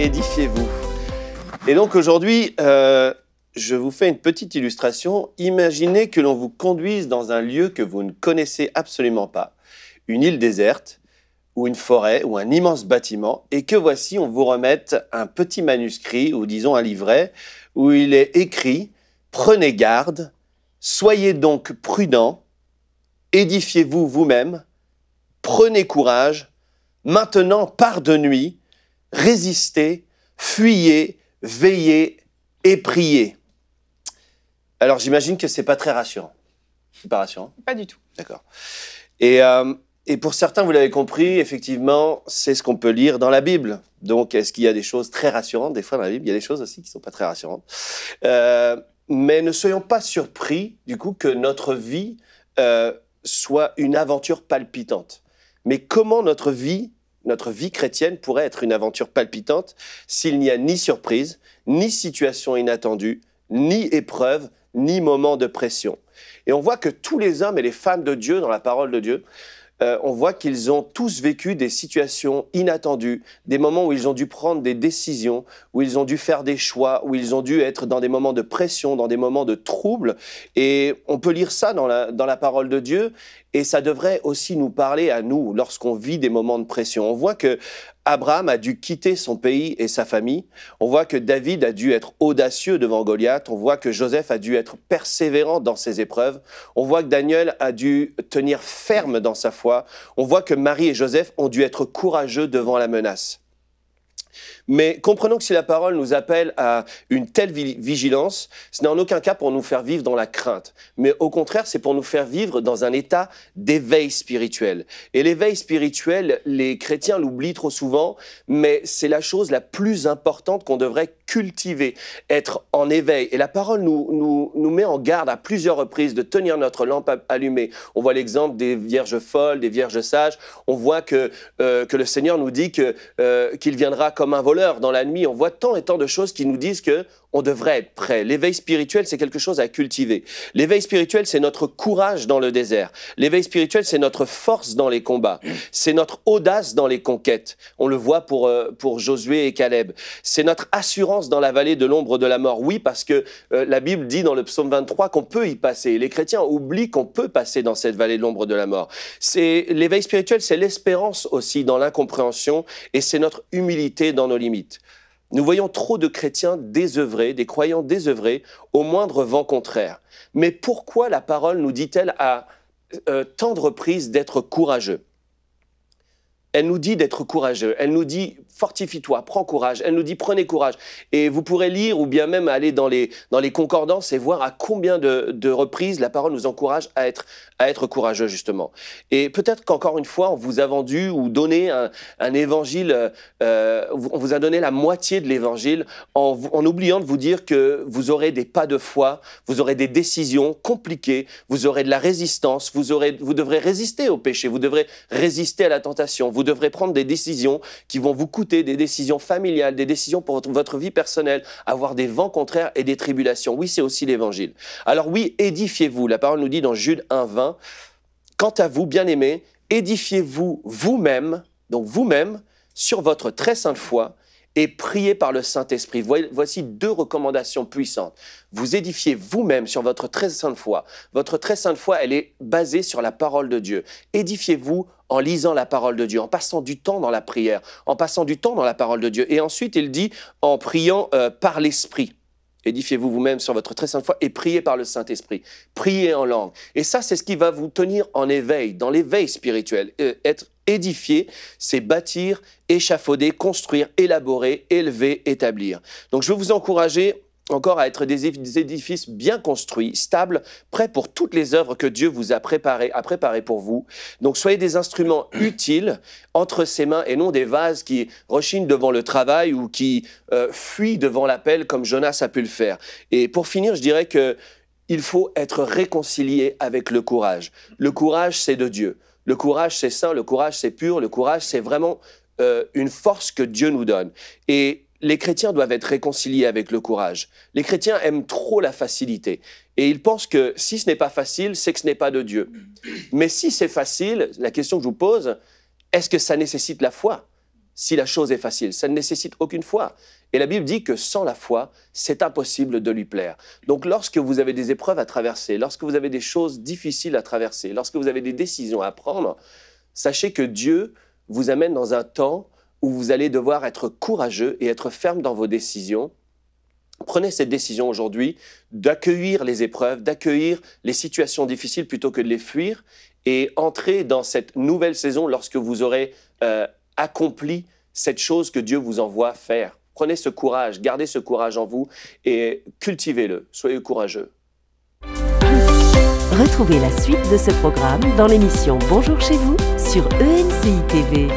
édifiez-vous. Et donc aujourd'hui, euh, je vous fais une petite illustration. Imaginez que l'on vous conduise dans un lieu que vous ne connaissez absolument pas, une île déserte, ou une forêt, ou un immense bâtiment, et que voici, on vous remette un petit manuscrit, ou disons un livret, où il est écrit, prenez garde, soyez donc prudent, édifiez-vous vous-même, prenez courage, maintenant par de nuit, « Résister, fuyez, veiller et prier. » Alors j'imagine que ce n'est pas très rassurant. pas rassurant Pas du tout. D'accord. Euh, et, pour certains, vous l'avez compris, effectivement, c'est ce qu'on peut lire dans la Bible. Donc est-ce qu'il y a des choses très rassurantes Des fois dans la Bible, il y a des choses aussi qui ne sont pas très rassurantes. Euh, mais ne soyons pas surpris du coup que notre vie euh, soit une aventure palpitante. Mais comment notre vie notre vie chrétienne pourrait être une aventure palpitante s'il n'y a ni surprise, ni situation inattendue, ni épreuve, ni moment de pression. Et on voit que tous les hommes et les femmes de Dieu dans la parole de Dieu euh, on voit qu'ils ont tous vécu des situations inattendues, des moments où ils ont dû prendre des décisions, où ils ont dû faire des choix, où ils ont dû être dans des moments de pression, dans des moments de trouble. Et on peut lire ça dans la, dans la parole de Dieu. Et ça devrait aussi nous parler à nous lorsqu'on vit des moments de pression. On voit que Abraham a dû quitter son pays et sa famille. On voit que David a dû être audacieux devant Goliath. On voit que Joseph a dû être persévérant dans ses épreuves. On voit que Daniel a dû tenir ferme dans sa foi. On voit que Marie et Joseph ont dû être courageux devant la menace. Mais comprenons que si la parole nous appelle à une telle vigilance, ce n'est en aucun cas pour nous faire vivre dans la crainte, mais au contraire, c'est pour nous faire vivre dans un état d'éveil spirituel. Et l'éveil spirituel, les chrétiens l'oublient trop souvent, mais c'est la chose la plus importante qu'on devrait cultiver, être en éveil. Et la parole nous, nous, met en garde à plusieurs reprises de tenir notre lampe allumée. On voit l'exemple des vierges folles, des vierges sages. On voit que, euh, que le Seigneur nous dit euh, qu'il viendra viendra comme un voleur dans la nuit. On voit tant et tant de choses qui nous disent que on devrait être prêt. L'éveil spirituel, c'est quelque chose à cultiver. L'éveil spirituel, c'est notre courage dans le désert. L'éveil spirituel, c'est notre force dans les combats. C'est notre audace dans les conquêtes. On le voit pour, euh, pour Josué et Caleb. C'est notre assurance dans la vallée de l'ombre de la mort. Oui, parce que euh, la Bible dit dans le psaume 23 qu'on peut y passer. Les chrétiens oublient qu'on peut passer dans cette vallée de l'ombre de la mort. C'est l'éveil spirituel, c'est l'espérance aussi dans l'incompréhension et c'est notre humilité dans nos limites. Nous voyons trop de chrétiens désœuvrés, des croyants désœuvrés au moindre vent contraire. Mais pourquoi la parole nous dit-elle à euh, tant de reprises d'être courageux elle nous dit d'être courageux. Elle nous dit fortifie-toi, prends courage. Elle nous dit prenez courage. Et vous pourrez lire ou bien même aller dans les, dans les concordances et voir à combien de, reprises la parole nous encourage à être, à être courageux, justement. Et peut-être qu'encore une fois, on vous a vendu ou donné un, évangile, euh, on vous a donné la moitié de l'évangile en, oubliant de vous dire que vous aurez des pas de foi, vous aurez des décisions compliquées, vous aurez de la résistance, vous, aurez, vous devrez résister au péché, vous devrez résister à la tentation, vous devrez prendre des décisions qui vont vous coûter, des décisions familiales, des décisions pour votre vie personnelle, avoir des vents contraires et des tribulations. Oui, c'est aussi l'évangile. Alors oui, édifiez-vous. La parole nous dit dans Jude 1, 20, Quant à vous, bien-aimés, édifiez-vous vous-même, donc vous-même, sur votre très sainte foi, et priez par le Saint-Esprit. Voici deux recommandations puissantes. Vous édifiez vous-même sur votre très sainte foi. Votre très sainte foi, elle est basée sur la parole de Dieu. Édifiez-vous en lisant la parole de Dieu, en passant du temps dans la prière, en passant du temps dans la parole de Dieu. Et ensuite, il dit en priant euh, par l'Esprit. Édifiez-vous vous-même sur votre très sainte foi et priez par le Saint-Esprit. Priez en langue. Et ça, c'est ce qui va vous tenir en éveil, dans l'éveil spirituel, euh, être édifier, c'est bâtir, échafauder, construire, élaborer, élever, établir. Donc je veux vous encourager encore à être des édifices bien construits, stables, prêts pour toutes les œuvres que Dieu vous a préparées, a préparées pour vous. Donc soyez des instruments utiles entre ses mains et non des vases qui rechignent devant le travail ou qui euh, fuient devant l'appel comme Jonas a pu le faire. Et pour finir, je dirais que il faut être réconcilié avec le courage. Le courage, c'est de Dieu. Le courage, c'est saint, le courage, c'est pur, le courage, c'est vraiment euh, une force que Dieu nous donne. Et les chrétiens doivent être réconciliés avec le courage. Les chrétiens aiment trop la facilité. Et ils pensent que si ce n'est pas facile, c'est que ce n'est pas de Dieu. Mais si c'est facile, la question que je vous pose, est-ce que ça nécessite la foi si la chose est facile. Ça ne nécessite aucune foi. Et la Bible dit que sans la foi, c'est impossible de lui plaire. Donc lorsque vous avez des épreuves à traverser, lorsque vous avez des choses difficiles à traverser, lorsque vous avez des décisions à prendre, sachez que Dieu vous amène dans un temps où vous allez devoir être courageux et être ferme dans vos décisions. Prenez cette décision aujourd'hui d'accueillir les épreuves, d'accueillir les situations difficiles plutôt que de les fuir et entrez dans cette nouvelle saison lorsque vous aurez euh, accompli cette chose que Dieu vous envoie faire. Prenez ce courage, gardez ce courage en vous et cultivez-le. Soyez courageux. Retrouvez la suite de ce programme dans l'émission Bonjour chez vous sur ENCI TV.